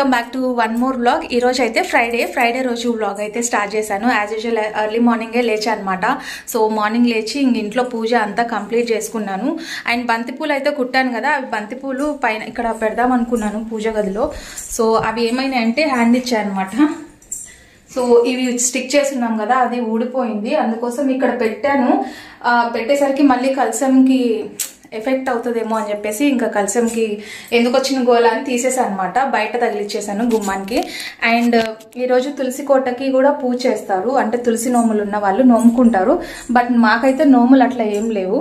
Welcome back to one more ఈ ఈరోజు అయితే ఫ్రైడే ఫ్రైడే రోజు బ్లాగ్ అయితే స్టార్ట్ చేశాను యాజ్ యూజువల్ ఎర్లీ మార్నింగే లేచా అనమాట సో మార్నింగ్ లేచి ఇంక ఇంట్లో పూజ అంతా కంప్లీట్ చేసుకున్నాను అండ్ బంతిపూలు అయితే కుట్టాను కదా అవి బంతిపూలు పైన ఇక్కడ పెడదాం అనుకున్నాను పూజ గదిలో సో అవి ఏమైనా అంటే హ్యాండ్ అనమాట సో ఇవి స్టిక్ ఉన్నాం కదా అది ఊడిపోయింది అందుకోసం ఇక్కడ పెట్టాను పెట్టేసరికి మళ్ళీ కలసంకి ఎఫెక్ట్ అవుతుందేమో అని చెప్పేసి ఇంకా కలసంకి ఎందుకు వచ్చిన గోళ అని తీసేసాను అనమాట బయట తగిలిచ్చేసాను గుమ్మానికి అండ్ ఈరోజు తులసి కోటకి కూడా పూజ చేస్తారు అంటే తులసి నోములు ఉన్న వాళ్ళు నోముకుంటారు బట్ మాకైతే నోములు అట్లా ఏం లేవు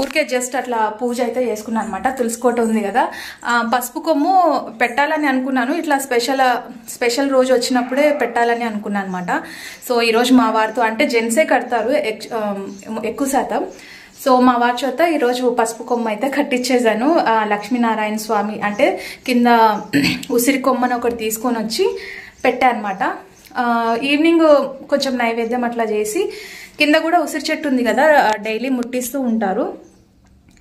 ఊరికే జస్ట్ అట్లా పూజ అయితే చేసుకున్నాను అనమాట తులుసుకోట ఉంది కదా పసుపు కొమ్ము పెట్టాలని అనుకున్నాను ఇట్లా స్పెషల్ స్పెషల్ రోజు వచ్చినప్పుడే పెట్టాలని అనుకున్నాను అనమాట సో ఈరోజు మా వారితో అంటే జెంట్సే కడతారు ఎక్కువ శాతం సో మా వారి చేత ఈరోజు పసుపు కొమ్మ అయితే కట్టించేశాను లక్ష్మీనారాయణ స్వామి అంటే కింద ఉసిరి కొమ్మను ఒకటి తీసుకొని వచ్చి అనమాట ఈవినింగ్ కొంచెం నైవేద్యం అట్లా చేసి కింద కూడా ఉసిరి చెట్టు ఉంది కదా డైలీ ముట్టిస్తూ ఉంటారు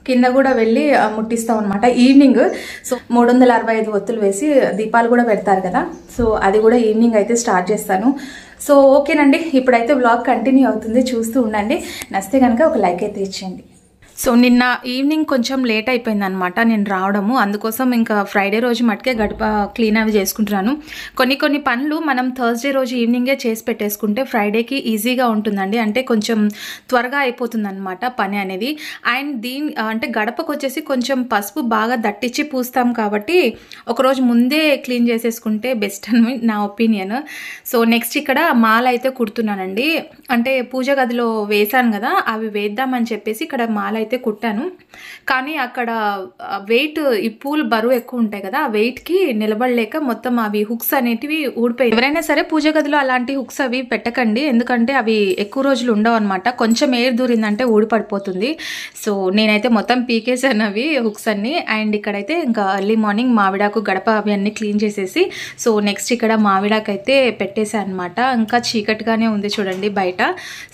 కింద కూడా వెళ్ళి ముట్టిస్తాం అనమాట ఈవినింగ్ సో మూడు వందల అరవై ఐదు ఒత్తులు వేసి దీపాలు కూడా పెడతారు కదా సో అది కూడా ఈవినింగ్ అయితే స్టార్ట్ చేస్తాను సో ఓకేనండి ఇప్పుడైతే బ్లాగ్ కంటిన్యూ అవుతుంది చూస్తూ ఉండండి నచ్చితే కనుక ఒక లైక్ అయితే ఇచ్చేయండి సో నిన్న ఈవినింగ్ కొంచెం లేట్ అయిపోయింది అనమాట నేను రావడము అందుకోసం ఇంకా ఫ్రైడే రోజు మటుకే గడప క్లీన్ అవి చేసుకుంటున్నాను కొన్ని కొన్ని పనులు మనం థర్స్డే రోజు ఈవినింగే చేసి పెట్టేసుకుంటే ఫ్రైడేకి ఈజీగా ఉంటుందండి అంటే కొంచెం త్వరగా అయిపోతుంది అనమాట పని అనేది అండ్ దీని అంటే గడపకు వచ్చేసి కొంచెం పసుపు బాగా దట్టించి పూస్తాం కాబట్టి ఒకరోజు ముందే క్లీన్ చేసేసుకుంటే బెస్ట్ అని నా ఒపీనియన్ సో నెక్స్ట్ ఇక్కడ మాల అయితే కుడుతున్నానండి అంటే పూజ గదిలో వేశాను కదా అవి వేద్దామని చెప్పేసి ఇక్కడ మాల అయితే కుట్టాను కానీ అక్కడ వెయిట్ ఈ పూలు బరువు ఎక్కువ ఉంటాయి కదా ఆ వెయిట్కి నిలబడలేక మొత్తం అవి హుక్స్ అనేటివి ఊడిపోయి ఎవరైనా సరే పూజ గదిలో అలాంటి హుక్స్ అవి పెట్టకండి ఎందుకంటే అవి ఎక్కువ రోజులు ఉండవు అనమాట కొంచెం ఎయిర్ దూరిందంటే ఊడిపడిపోతుంది సో నేనైతే మొత్తం పీకేసాను అవి హుక్స్ అన్ని అండ్ ఇక్కడైతే ఇంకా ఎర్లీ మార్నింగ్ మావిడాకు గడప అవి అన్నీ క్లీన్ చేసేసి సో నెక్స్ట్ ఇక్కడ మావిడాకు అయితే పెట్టేశాను అనమాట ఇంకా చీకటిగానే ఉంది చూడండి బయట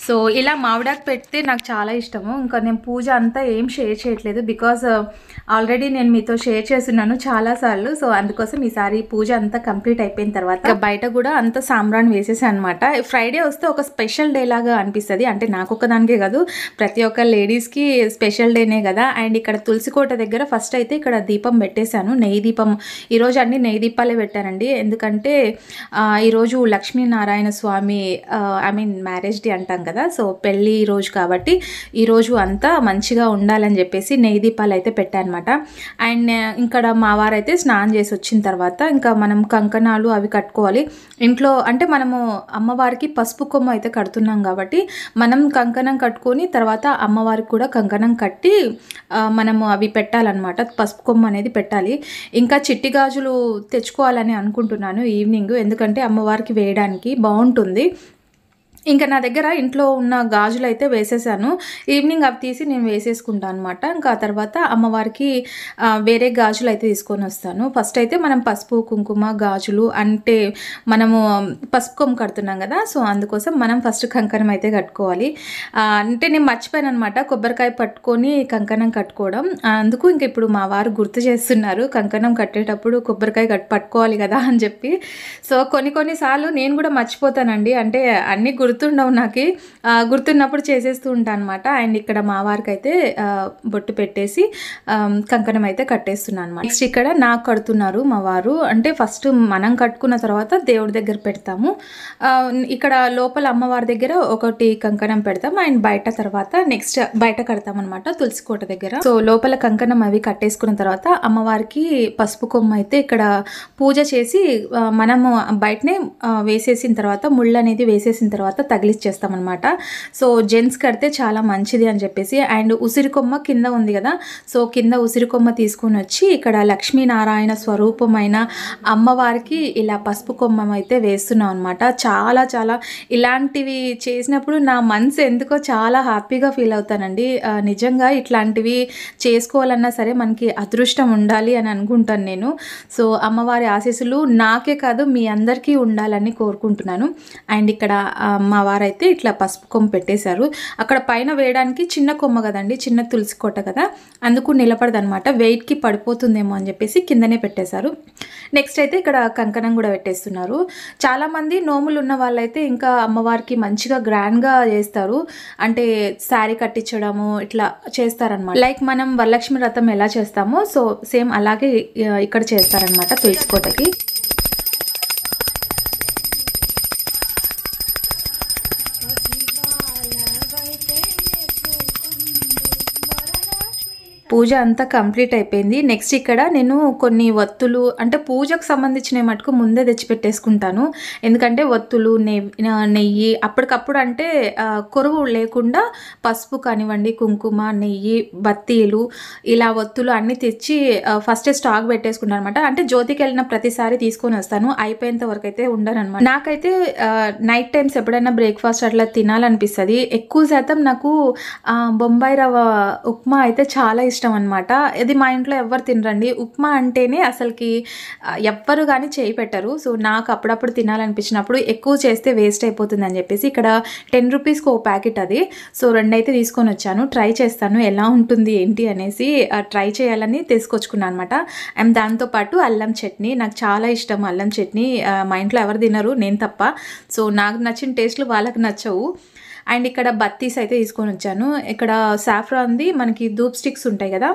సో ఇలా మావిడాకు పెడితే నాకు చాలా ఇష్టము ఇంకా నేను పూజ అంతా ఏం షేర్ చేయట్లేదు బికాజ్ ఆల్రెడీ uh, నేను మీతో షేర్ చేస్తున్నాను చాలాసార్లు సో అందుకోసం ఈసారి పూజ అంతా కంప్లీట్ అయిపోయిన తర్వాత బయట కూడా అంత సాంబ్రాన్ వేసేసాను అనమాట ఫ్రైడే వస్తే ఒక స్పెషల్ డే లాగా అనిపిస్తుంది అంటే నాకు దానికే కాదు ప్రతి ఒక్క లేడీస్కి స్పెషల్ డేనే కదా అండ్ ఇక్కడ తులసికోట దగ్గర ఫస్ట్ అయితే ఇక్కడ దీపం పెట్టేశాను నెయ్యి దీపం ఈరోజు అన్ని నెయ్యి దీపాలే పెట్టానండి ఎందుకంటే ఈరోజు Lakshminarayana Swamy I mean marriage day అంటాం కదా సో పెళ్ళి రోజు కాబట్టి ఈరోజు అంతా మంచి మంచిగా ఉండాలని చెప్పేసి నెయ్యి దీపాలు అయితే పెట్టానమాట అండ్ ఇక్కడ మా వారైతే స్నానం చేసి వచ్చిన తర్వాత ఇంకా మనం కంకణాలు అవి కట్టుకోవాలి ఇంట్లో అంటే మనము అమ్మవారికి పసుపు కొమ్మ అయితే కడుతున్నాం కాబట్టి మనం కంకణం కట్టుకొని తర్వాత అమ్మవారికి కూడా కంకణం కట్టి మనము అవి పెట్టాలన్నమాట పసుపు కొమ్మ అనేది పెట్టాలి ఇంకా చిట్టి గాజులు తెచ్చుకోవాలని అనుకుంటున్నాను ఈవినింగ్ ఎందుకంటే అమ్మవారికి వేయడానికి బాగుంటుంది ఇంకా నా దగ్గర ఇంట్లో ఉన్న గాజులు అయితే వేసేసాను ఈవినింగ్ అవి తీసి నేను వేసేసుకుంటాను అనమాట ఇంకా తర్వాత అమ్మవారికి వేరే గాజులు అయితే తీసుకొని వస్తాను ఫస్ట్ అయితే మనం పసుపు కుంకుమ గాజులు అంటే మనము పసుపు కొమ్మ కడుతున్నాం కదా సో అందుకోసం మనం ఫస్ట్ కంకణం అయితే కట్టుకోవాలి అంటే నేను మర్చిపోయాను అనమాట కొబ్బరికాయ పట్టుకొని కంకణం కట్టుకోవడం అందుకు ఇంక ఇప్పుడు మా వారు గుర్తు చేస్తున్నారు కంకణం కట్టేటప్పుడు కొబ్బరికాయ పట్టుకోవాలి కదా అని చెప్పి సో కొన్ని కొన్నిసార్లు నేను కూడా మర్చిపోతానండి అంటే అన్ని గుర్తు గుర్తుండవు నాకు గుర్తున్నప్పుడు చేసేస్తూ ఉంటాను అనమాట అండ్ ఇక్కడ మా వారికి అయితే బొట్టు పెట్టేసి కంకణం అయితే కట్టేస్తున్నాను అనమాట నెక్స్ట్ ఇక్కడ నాకు కడుతున్నారు మా వారు అంటే ఫస్ట్ మనం కట్టుకున్న తర్వాత దేవుడి దగ్గర పెడతాము ఇక్కడ లోపల అమ్మవారి దగ్గర ఒకటి కంకణం పెడతాం అండ్ బయట తర్వాత నెక్స్ట్ బయట కడతాం అనమాట తులసి కోట దగ్గర సో లోపల కంకణం అవి కట్టేసుకున్న తర్వాత అమ్మవారికి పసుపు కొమ్మ అయితే ఇక్కడ పూజ చేసి మనము బయటనే వేసేసిన తర్వాత ముళ్ళు అనేది వేసేసిన తర్వాత తర్వాత తగిలిచ్చేస్తామన్నమాట సో జెంట్స్ కడితే చాలా మంచిది అని చెప్పేసి అండ్ ఉసిరికొమ్మ కింద ఉంది కదా సో కింద ఉసిరికొమ్మ తీసుకుని వచ్చి ఇక్కడ లక్ష్మీనారాయణ స్వరూపమైన అమ్మవారికి ఇలా పసుపు కొమ్మం అయితే వేస్తున్నాం అనమాట చాలా చాలా ఇలాంటివి చేసినప్పుడు నా మనసు ఎందుకో చాలా హ్యాపీగా ఫీల్ అవుతానండి నిజంగా ఇట్లాంటివి చేసుకోవాలన్నా సరే మనకి అదృష్టం ఉండాలి అని అనుకుంటాను నేను సో అమ్మవారి ఆశీస్సులు నాకే కాదు మీ అందరికీ ఉండాలని కోరుకుంటున్నాను అండ్ ఇక్కడ వారైతే ఇట్లా పసుపు కొమ్మ పెట్టేశారు అక్కడ పైన వేయడానికి చిన్న కొమ్మ కదండి చిన్న తులసి కోట కదా అందుకు నిలబడదనమాట వెయిట్కి పడిపోతుందేమో అని చెప్పేసి కిందనే పెట్టేశారు నెక్స్ట్ అయితే ఇక్కడ కంకణం కూడా పెట్టేస్తున్నారు చాలామంది నోములు ఉన్న వాళ్ళైతే ఇంకా అమ్మవారికి మంచిగా గ్రాండ్గా చేస్తారు అంటే శారీ కట్టించడము ఇట్లా చేస్తారనమాట లైక్ మనం వరలక్ష్మి రథం ఎలా చేస్తామో సో సేమ్ అలాగే ఇక్కడ చేస్తారనమాట తులసి కోటకి పూజ అంతా కంప్లీట్ అయిపోయింది నెక్స్ట్ ఇక్కడ నేను కొన్ని వత్తులు అంటే పూజకు సంబంధించిన మటుకు ముందే తెచ్చిపెట్టేసుకుంటాను ఎందుకంటే వత్తులు నెయ్యి నెయ్యి అప్పటికప్పుడు అంటే కొరువు లేకుండా పసుపు కానివ్వండి కుంకుమ నెయ్యి బత్తీలు ఇలా వత్తులు అన్నీ తెచ్చి ఫస్ట్ స్టాక్ పెట్టేసుకుంటాను అనమాట అంటే జ్యోతికి వెళ్ళిన ప్రతిసారి తీసుకొని వస్తాను అయిపోయేంత వరకు అయితే ఉండను అనమాట నాకైతే నైట్ టైమ్స్ ఎప్పుడైనా బ్రేక్ఫాస్ట్ అట్లా తినాలనిపిస్తుంది ఎక్కువ శాతం నాకు బొంబాయి రవ ఉప్మా అయితే చాలా ఇష్టం ఇష్టం అనమాట ఇది మా ఇంట్లో ఎవరు తినరండి ఉప్మా అంటేనే అసలుకి ఎవ్వరు కానీ చేయి పెట్టరు సో నాకు అప్పుడప్పుడు తినాలనిపించినప్పుడు ఎక్కువ చేస్తే వేస్ట్ అయిపోతుంది అని చెప్పేసి ఇక్కడ టెన్ రూపీస్కి ఓ ప్యాకెట్ అది సో రెండైతే తీసుకొని వచ్చాను ట్రై చేస్తాను ఎలా ఉంటుంది ఏంటి అనేసి ట్రై చేయాలని తీసుకొచ్చుకున్నాను అనమాట అండ్ దాంతోపాటు అల్లం చట్నీ నాకు చాలా ఇష్టం అల్లం చట్నీ మా ఇంట్లో ఎవరు తినరు నేను తప్ప సో నాకు నచ్చిన టేస్ట్లు వాళ్ళకి నచ్చవు అండ్ ఇక్కడ బత్తీస్ అయితే తీసుకొని వచ్చాను ఇక్కడ సాఫ్రాన్ది మనకి ధూప్ స్టిక్స్ ఉంటాయి కదా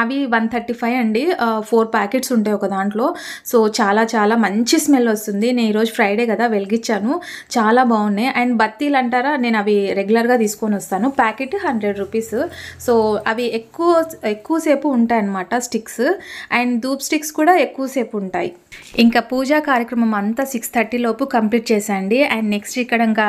అవి వన్ థర్టీ ఫైవ్ అండి ఫోర్ ప్యాకెట్స్ ఉంటాయి ఒక దాంట్లో సో చాలా చాలా మంచి స్మెల్ వస్తుంది నేను ఈరోజు ఫ్రైడే కదా వెలిగించాను చాలా బాగున్నాయి అండ్ బత్తీలు అంటారా నేను అవి రెగ్యులర్గా తీసుకొని వస్తాను ప్యాకెట్ హండ్రెడ్ రూపీస్ సో అవి ఎక్కువ ఎక్కువసేపు ఉంటాయి అన్నమాట స్టిక్స్ అండ్ ధూప్ స్టిక్స్ కూడా ఎక్కువసేపు ఉంటాయి ఇంకా పూజా కార్యక్రమం అంతా సిక్స్ థర్టీ లోపు కంప్లీట్ చేసేయండి అండ్ నెక్స్ట్ ఇక్కడ ఇంకా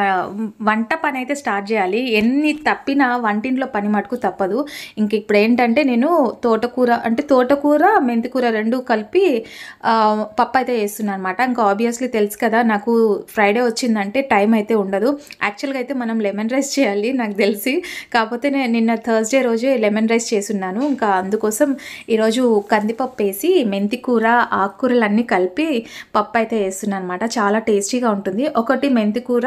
వంట పని అయితే స్టార్ట్ చేయాలి ఎన్ని తప్పినా వంటింట్లో పని మటుకు తప్పదు ఇంక ఇప్పుడు ఏంటంటే నేను తో తోటకూర అంటే తోటకూర మెంతికూర రెండు కలిపి పప్పు అయితే వేస్తున్నా అనమాట ఇంకా ఆబ్వియస్లీ తెలుసు కదా నాకు ఫ్రైడే వచ్చిందంటే టైం అయితే ఉండదు యాక్చువల్గా అయితే మనం లెమన్ రైస్ చేయాలి నాకు తెలిసి కాకపోతే నేను నిన్న థర్స్డే రోజే లెమన్ రైస్ చేస్తున్నాను ఇంకా అందుకోసం ఈరోజు కందిపప్పు వేసి మెంతికూర ఆకుకూరలు అన్నీ కలిపి పప్పు అయితే చేస్తున్నాను అనమాట చాలా టేస్టీగా ఉంటుంది ఒకటి మెంతికూర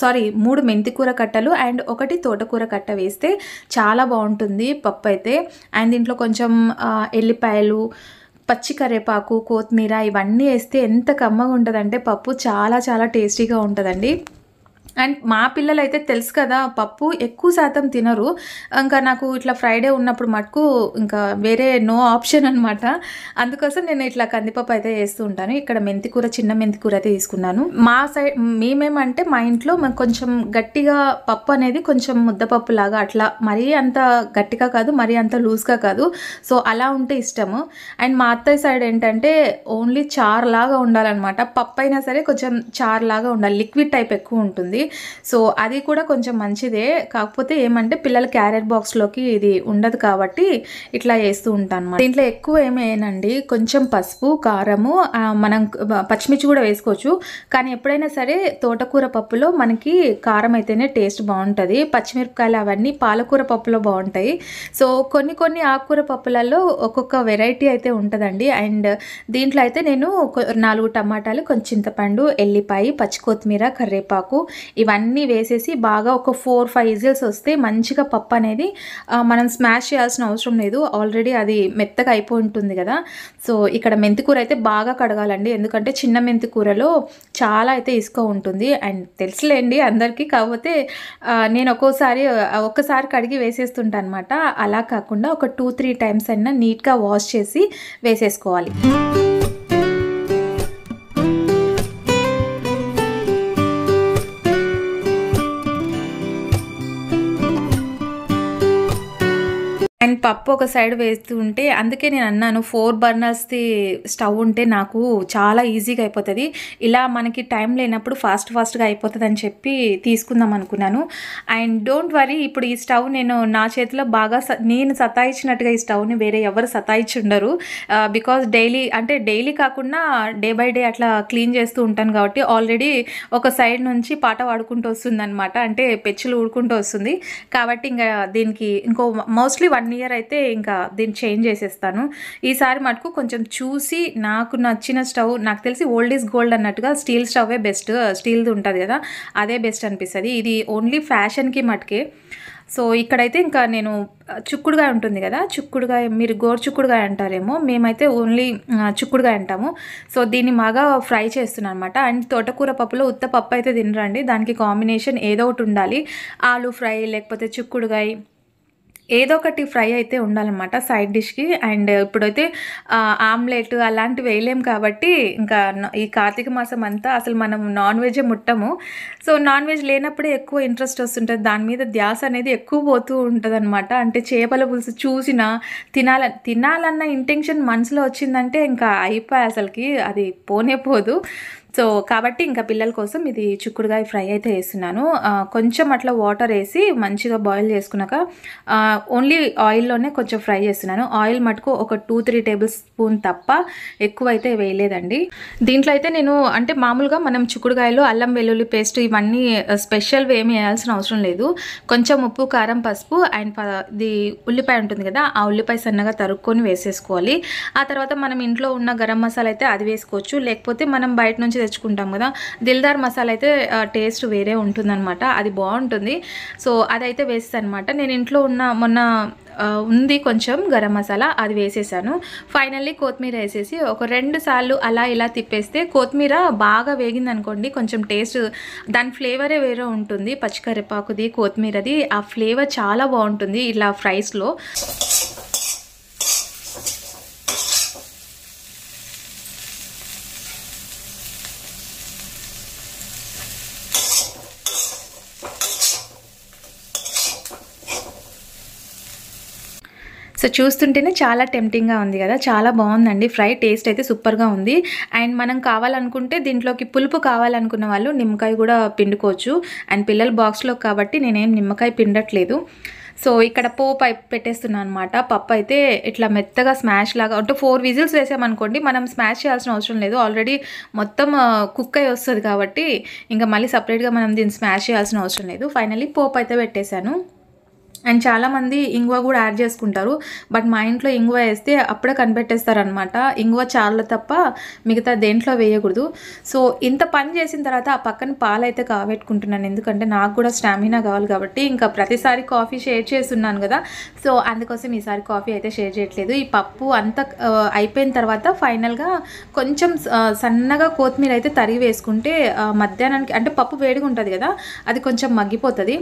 సారీ మూడు మెంతికూర కట్టలు అండ్ ఒకటి తోటకూర కట్ట వేస్తే చాలా బాగుంటుంది పప్పు అయితే అండ్ దీంట్లో కొంచెం ఎల్లిపాయలు పచ్చి కరివేపాకు కొత్తిమీర ఇవన్నీ వేస్తే ఎంత కమ్మగా ఉంటుందంటే పప్పు చాలా చాలా టేస్టీగా ఉంటుందండి అండ్ మా పిల్లలు అయితే తెలుసు కదా పప్పు ఎక్కువ శాతం తినరు ఇంకా నాకు ఇట్లా ఫ్రైడే ఉన్నప్పుడు మటుకు ఇంకా వేరే నో ఆప్షన్ అనమాట అందుకోసం నేను ఇట్లా కందిపప్పు అయితే వేస్తూ ఉంటాను ఇక్కడ మెంతి కూర చిన్న మెంతి కూర అయితే తీసుకున్నాను మా సైడ్ మేమేమంటే మా ఇంట్లో కొంచెం గట్టిగా పప్పు అనేది కొంచెం ముద్దపప్పు లాగా అట్లా మరీ అంత గట్టిగా కాదు మరీ అంత లూజ్గా కాదు సో అలా ఉంటే ఇష్టము అండ్ మా అత్తయ్య సైడ్ ఏంటంటే ఓన్లీ చార్ లాగా ఉండాలన్నమాట పప్పు అయినా సరే కొంచెం చార్ లాగా ఉండాలి లిక్విడ్ టైప్ ఎక్కువ ఉంటుంది సో అది కూడా కొంచెం మంచిదే కాకపోతే ఏమంటే పిల్లల క్యారెట్ బాక్స్లోకి ఇది ఉండదు కాబట్టి ఇట్లా వేస్తూ ఉంటాను దీంట్లో ఎక్కువ ఏమేనండి కొంచెం పసుపు కారము మనం పచ్చిమిర్చి కూడా వేసుకోవచ్చు కానీ ఎప్పుడైనా సరే తోటకూర పప్పులో మనకి కారం అయితేనే టేస్ట్ బాగుంటుంది పచ్చిమిరపకాయలు అవన్నీ పాలకూర పప్పులో బాగుంటాయి సో కొన్ని కొన్ని ఆకుకూర పప్పులలో ఒక్కొక్క వెరైటీ అయితే ఉంటుందండి అండ్ దీంట్లో అయితే నేను నాలుగు టమాటాలు కొంచెం చింతపండు ఎల్లిపాయి పచ్చి కొత్తిమీర కరివేపాకు ఇవన్నీ వేసేసి బాగా ఒక ఫోర్ ఫైవ్ ఇజిల్స్ వస్తే మంచిగా పప్పు అనేది మనం స్మాష్ చేయాల్సిన అవసరం లేదు ఆల్రెడీ అది మెత్తగా అయిపోయి ఉంటుంది కదా సో ఇక్కడ మెంతికూర అయితే బాగా కడగాలండి ఎందుకంటే చిన్న మెంతికూరలో చాలా అయితే ఇసుక ఉంటుంది అండ్ తెలుసులేండి అందరికీ కాకపోతే నేను ఒక్కోసారి ఒక్కసారి కడిగి వేసేస్తుంటాను అనమాట అలా కాకుండా ఒక టూ త్రీ టైమ్స్ అయినా నీట్గా వాష్ చేసి వేసేసుకోవాలి పప్పు ఒక సైడ్ వేస్తూ ఉంటే అందుకే నేను అన్నాను ఫోర్ బర్నర్స్ది స్టవ్ ఉంటే నాకు చాలా ఈజీగా అయిపోతుంది ఇలా మనకి టైం లేనప్పుడు ఫాస్ట్ ఫాస్ట్గా అయిపోతుంది అని చెప్పి తీసుకుందాం అనుకున్నాను అండ్ డోంట్ వరీ ఇప్పుడు ఈ స్టవ్ నేను నా చేతిలో బాగా నేను సతాయించినట్టుగా ఈ స్టవ్ని వేరే ఎవరు సతాయించి ఉండరు బికాజ్ డైలీ అంటే డైలీ కాకుండా డే బై డే అట్లా క్లీన్ చేస్తూ ఉంటాను కాబట్టి ఆల్రెడీ ఒక సైడ్ నుంచి పాట వాడుకుంటూ వస్తుంది అనమాట అంటే పెచ్చులు ఊడుకుంటూ వస్తుంది కాబట్టి ఇంకా దీనికి ఇంకో మోస్ట్లీ వన్ ఇయర్ అయితే ఇంకా దీన్ని చేంజ్ చేసేస్తాను ఈసారి మటుకు కొంచెం చూసి నాకు నచ్చిన స్టవ్ నాకు తెలిసి ఓల్డ్ ఈజ్ గోల్డ్ అన్నట్టుగా స్టీల్ స్టవ్వే బెస్ట్ స్టీల్ది ఉంటుంది కదా అదే బెస్ట్ అనిపిస్తుంది ఇది ఓన్లీ ఫ్యాషన్కి మటుకే సో ఇక్కడైతే ఇంకా నేను చుక్కుడుగా ఉంటుంది కదా చుక్కుడుగా మీరు గోరు చిక్కుడుగాయ అంటారేమో మేమైతే ఓన్లీ చుక్కుడుగా అంటాము సో దీన్ని బాగా ఫ్రై చేస్తున్నాను అనమాట అండ్ తోటకూర పప్పులో ఉత్త పప్పు అయితే తినరండి దానికి కాంబినేషన్ ఏదో ఒకటి ఉండాలి ఆలు ఫ్రై లేకపోతే చుక్కుడుగాయ ఏదో ఒకటి ఫ్రై అయితే ఉండాలన్నమాట సైడ్ డిష్కి అండ్ ఇప్పుడైతే ఆమ్లెట్ అలాంటివి వేయలేము కాబట్టి ఇంకా ఈ కార్తీక మాసం అంతా అసలు మనం నాన్ వెజే ముట్టము సో నాన్ వెజ్ లేనప్పుడే ఎక్కువ ఇంట్రెస్ట్ వస్తుంటుంది దాని మీద ధ్యాస అనేది ఎక్కువ పోతూ ఉంటుంది అనమాట అంటే చేపల పులుసు చూసినా తినాల తినాలన్న ఇంటెన్షన్ మనసులో వచ్చిందంటే ఇంకా అయిపోయి అసలుకి అది పోనే పోదు సో కాబట్టి ఇంకా పిల్లల కోసం ఇది చిక్కుడుగా ఫ్రై అయితే వేస్తున్నాను కొంచెం అట్లా వాటర్ వేసి మంచిగా బాయిల్ చేసుకున్నాక ఓన్లీ ఆయిల్లోనే కొంచెం ఫ్రై చేస్తున్నాను ఆయిల్ మటుకు ఒక టూ త్రీ టేబుల్ స్పూన్ తప్ప ఎక్కువైతే వేయలేదండి దీంట్లో అయితే నేను అంటే మామూలుగా మనం చిక్కుడుగాయలు అల్లం వెల్లుల్లి పేస్ట్ ఇవన్నీ స్పెషల్వి ఏమి వేయాల్సిన అవసరం లేదు కొంచెం ఉప్పు కారం పసుపు అండ్ ఇది ఉల్లిపాయ ఉంటుంది కదా ఆ ఉల్లిపాయ సన్నగా తరుక్కొని వేసేసుకోవాలి ఆ తర్వాత మనం ఇంట్లో ఉన్న గరం మసాలా అయితే అది వేసుకోవచ్చు లేకపోతే మనం బయట నుంచి తెచ్చుకుంటాం కదా దిల్దార్ మసాలా అయితే టేస్ట్ వేరే ఉంటుందన్నమాట అది బాగుంటుంది సో అదైతే వేస్తాను అనమాట నేను ఇంట్లో ఉన్న మొన్న ఉంది కొంచెం గరం మసాలా అది వేసేసాను ఫైనల్లీ కొత్తిమీర వేసేసి ఒక రెండు సార్లు అలా ఇలా తిప్పేస్తే కొత్తిమీర బాగా వేగింది అనుకోండి కొంచెం టేస్ట్ దాని ఫ్లేవరే వేరే ఉంటుంది పచ్చికరిపాకుది కొత్తిమీరది ఆ ఫ్లేవర్ చాలా బాగుంటుంది ఇలా ఫ్రైస్లో సో చూస్తుంటేనే చాలా టెంప్టింగ్గా ఉంది కదా చాలా బాగుందండి ఫ్రై టేస్ట్ అయితే సూపర్గా ఉంది అండ్ మనం కావాలనుకుంటే దీంట్లోకి పులుపు కావాలనుకున్న వాళ్ళు నిమ్మకాయ కూడా పిండుకోవచ్చు అండ్ పిల్లల బాక్స్లో కాబట్టి నేనేం నిమ్మకాయ పిండట్లేదు సో ఇక్కడ అయి పెట్టేస్తున్నాను అనమాట పప్పు అయితే ఇట్లా మెత్తగా స్మాష్ లాగా అంటే ఫోర్ విజిల్స్ వేసామనుకోండి మనం స్మాష్ చేయాల్సిన అవసరం లేదు ఆల్రెడీ మొత్తం కుక్ అయి వస్తుంది కాబట్టి ఇంకా మళ్ళీ సపరేట్గా మనం దీన్ని స్మాష్ చేయాల్సిన అవసరం లేదు ఫైనలీ పోప్ అయితే పెట్టేశాను అండ్ చాలామంది ఇంగువ కూడా యాడ్ చేసుకుంటారు బట్ మా ఇంట్లో ఇంగువ వేస్తే అప్పుడే కనిపెట్టేస్తారనమాట ఇంగువ చాలా తప్ప మిగతా దేంట్లో వేయకూడదు సో ఇంత పని చేసిన తర్వాత ఆ పక్కన పాలైతే కాబెట్టుకుంటున్నాను ఎందుకంటే నాకు కూడా స్టామినా కావాలి కాబట్టి ఇంకా ప్రతిసారి కాఫీ షేర్ చేస్తున్నాను కదా సో అందుకోసం ఈసారి కాఫీ అయితే షేర్ చేయట్లేదు ఈ పప్పు అంతా అయిపోయిన తర్వాత ఫైనల్గా కొంచెం సన్నగా కొత్తిమీర అయితే తరిగి వేసుకుంటే మధ్యాహ్నానికి అంటే పప్పు వేడిగా ఉంటుంది కదా అది కొంచెం మగ్గిపోతుంది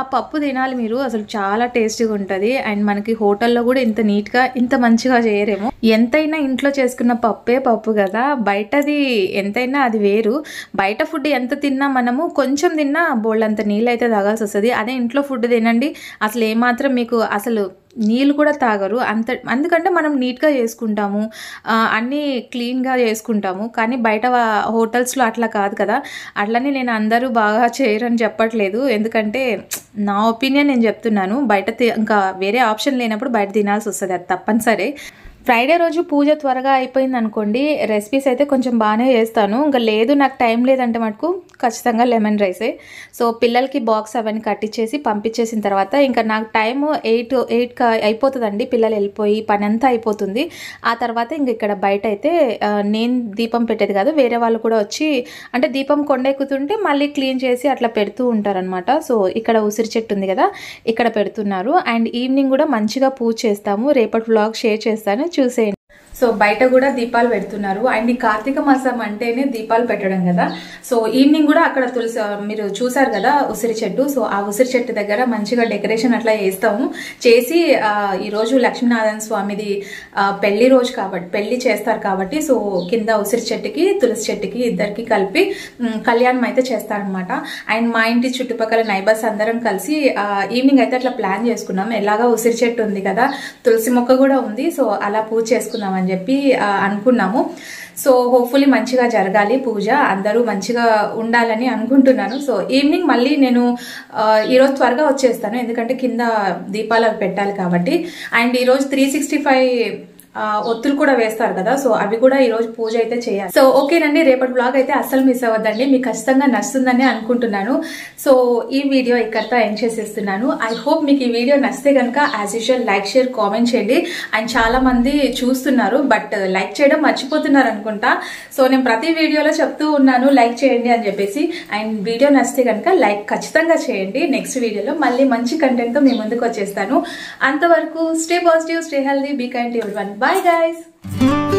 ఆ పప్పు తినాలి మీరు అసలు చాలా టేస్టీగా ఉంటుంది అండ్ మనకి హోటల్లో కూడా ఇంత నీట్గా ఇంత మంచిగా చేయరేమో ఎంతైనా ఇంట్లో చేసుకున్న పప్పే పప్పు కదా బయటది ఎంతైనా అది వేరు బయట ఫుడ్ ఎంత తిన్నా మనము కొంచెం తిన్నా బోళ్ళంత నీళ్ళు అయితే తాగాల్సి వస్తుంది అదే ఇంట్లో ఫుడ్ తినండి అసలు ఏమాత్రం మీకు అసలు నీళ్ళు కూడా తాగరు అంత అందుకంటే మనం నీట్గా చేసుకుంటాము అన్నీ క్లీన్గా చేసుకుంటాము కానీ బయట హోటల్స్లో అట్లా కాదు కదా అట్లనే నేను అందరూ బాగా చేయరని చెప్పట్లేదు ఎందుకంటే నా ఒపీనియన్ నేను చెప్తున్నాను బయట ఇంకా వేరే ఆప్షన్ లేనప్పుడు బయట తినాల్సి వస్తుంది అది తప్పనిసరి ఫ్రైడే రోజు పూజ త్వరగా అయిపోయింది అనుకోండి రెసిపీస్ అయితే కొంచెం బాగానే చేస్తాను ఇంకా లేదు నాకు టైం లేదంటే మటుకు ఖచ్చితంగా లెమన్ రైసే సో పిల్లలకి బాక్స్ అవన్నీ కట్టించేసి పంపించేసిన తర్వాత ఇంకా నాకు టైం ఎయిట్ ఎయిట్ అయిపోతుందండి పిల్లలు వెళ్ళిపోయి పని అంతా అయిపోతుంది ఆ తర్వాత ఇంక ఇక్కడ బయట అయితే నేను దీపం పెట్టేది కాదు వేరే వాళ్ళు కూడా వచ్చి అంటే దీపం కొండెక్కుతుంటే మళ్ళీ క్లీన్ చేసి అట్లా పెడుతూ ఉంటారనమాట సో ఇక్కడ ఉసిరి చెట్టు ఉంది కదా ఇక్కడ పెడుతున్నారు అండ్ ఈవినింగ్ కూడా మంచిగా పూజ చేస్తాము రేపటి వ్లాగ్ షేర్ చేస్తాను చూసేయండి సో బయట కూడా దీపాలు పెడుతున్నారు అండ్ ఈ కార్తీక మాసం అంటేనే దీపాలు పెట్టడం కదా సో ఈవినింగ్ కూడా అక్కడ తులసి మీరు చూసారు కదా ఉసిరి చెట్టు సో ఆ ఉసిరి చెట్టు దగ్గర మంచిగా డెకరేషన్ అట్లా చేస్తాము చేసి ఈరోజు లక్ష్మీనారాయణ స్వామిది పెళ్లి రోజు కాబట్టి పెళ్లి చేస్తారు కాబట్టి సో కింద ఉసిరి చెట్టుకి తులసి చెట్టుకి ఇద్దరికి కలిపి కళ్యాణం అయితే చేస్తారనమాట అండ్ మా ఇంటి చుట్టుపక్కల నైబర్స్ అందరం కలిసి ఈవినింగ్ అయితే అట్లా ప్లాన్ చేసుకున్నాం ఎలాగా ఉసిరి చెట్టు ఉంది కదా తులసి మొక్క కూడా ఉంది సో అలా పూజ చేసుకుందామని అని చెప్పి అనుకున్నాము సో హోప్ఫుల్లీ మంచిగా జరగాలి పూజ అందరూ మంచిగా ఉండాలని అనుకుంటున్నాను సో ఈవినింగ్ మళ్ళీ నేను ఈరోజు త్వరగా వచ్చేస్తాను ఎందుకంటే కింద దీపాలు పెట్టాలి కాబట్టి అండ్ ఈరోజు త్రీ సిక్స్టీ ఫైవ్ ఒత్తులు కూడా వేస్తారు కదా సో అవి కూడా ఈ రోజు పూజ అయితే చేయాలి సో ఓకేనండి రేపటి బ్లాగ్ అయితే అస్సలు మిస్ అవ్వద్దండి మీకు ఖచ్చితంగా నచ్చుతుందని అనుకుంటున్నాను సో ఈ వీడియో ఇక్కడతో ఎండ్ చేసేస్తున్నాను ఐ హోప్ మీకు ఈ వీడియో నచ్చితే కనుక as usual like share comment చేయండి అండ్ చాలా మంది చూస్తున్నారు బట్ లైక్ చేయడం మర్చిపోతున్నారు అనుకుంటా సో నేను ప్రతి వీడియోలో చెప్తూ ఉన్నాను లైక్ చేయండి అని చెప్పేసి అండ్ వీడియో నచ్చితే కనుక లైక్ ఖచ్చితంగా చేయండి నెక్స్ట్ వీడియోలో మళ్ళీ మంచి కంటెంట్తో మీ ముందుకు వచ్చేస్తాను అంతవరకు stay positive stay healthy be kind everyone Bye guys!